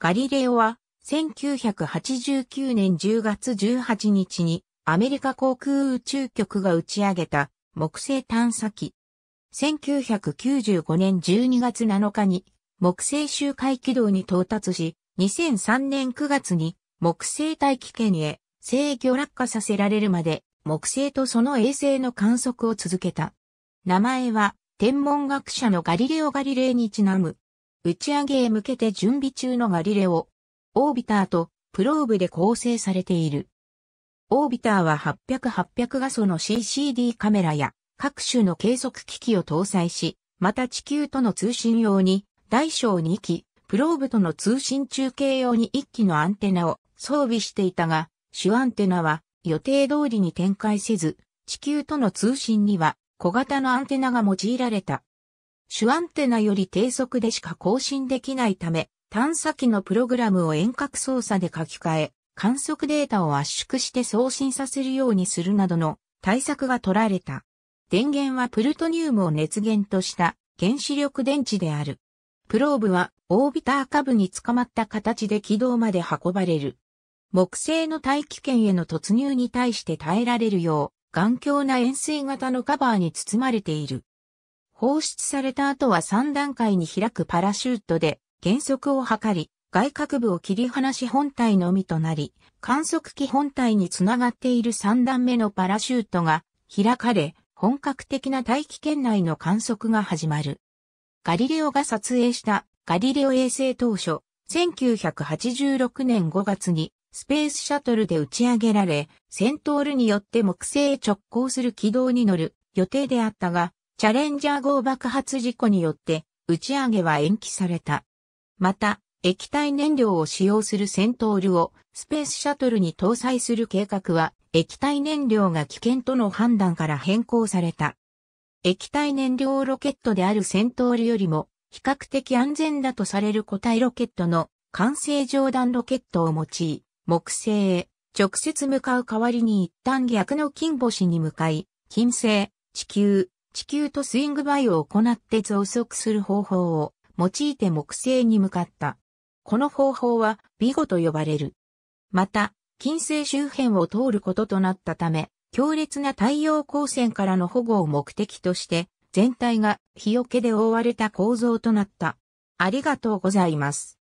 ガリレオは1989年10月18日にアメリカ航空宇宙局が打ち上げた木星探査機。1995年12月7日に木星周回軌道に到達し、2003年9月に木星大気圏へ制御落下させられるまで木星とその衛星の観測を続けた。名前は天文学者のガリレオ・ガリレイにちなむ打ち上げへ向けて準備中のガリレオ、オービターとプローブで構成されている。オービターは800-800画素の CCD カメラや各種の計測機器を搭載し、また地球との通信用に大小2機、プローブとの通信中継用に1機のアンテナを装備していたが、主アンテナは予定通りに展開せず、地球との通信には小型のアンテナが用いられた。主アンテナより低速でしか更新できないため、探査機のプログラムを遠隔操作で書き換え、観測データを圧縮して送信させるようにするなどの対策が取られた。電源はプルトニウムを熱源とした原子力電池である。プローブはオービター下部に捕まった形で軌道まで運ばれる。木星の大気圏への突入に対して耐えられるよう、頑強な円錐型のカバーに包まれている。放出された後は3段階に開くパラシュートで減速を図り、外角部を切り離し本体のみとなり、観測機本体につながっている3段目のパラシュートが開かれ、本格的な大気圏内の観測が始まる。ガリレオが撮影したガリレオ衛星当初、1986年5月にスペースシャトルで打ち上げられ、セントールによって木星へ直行する軌道に乗る予定であったが、チャレンジャー号爆発事故によって打ち上げは延期された。また、液体燃料を使用する戦闘ルをスペースシャトルに搭載する計画は液体燃料が危険との判断から変更された。液体燃料ロケットである戦闘ルよりも比較的安全だとされる固体ロケットの完成上段ロケットを用い、木星へ直接向かう代わりに一旦逆の金星に向かい、金星、地球、地球とスイングバイを行って増速する方法を用いて木星に向かった。この方法はビゴと呼ばれる。また、金星周辺を通ることとなったため、強烈な太陽光線からの保護を目的として、全体が日よけで覆われた構造となった。ありがとうございます。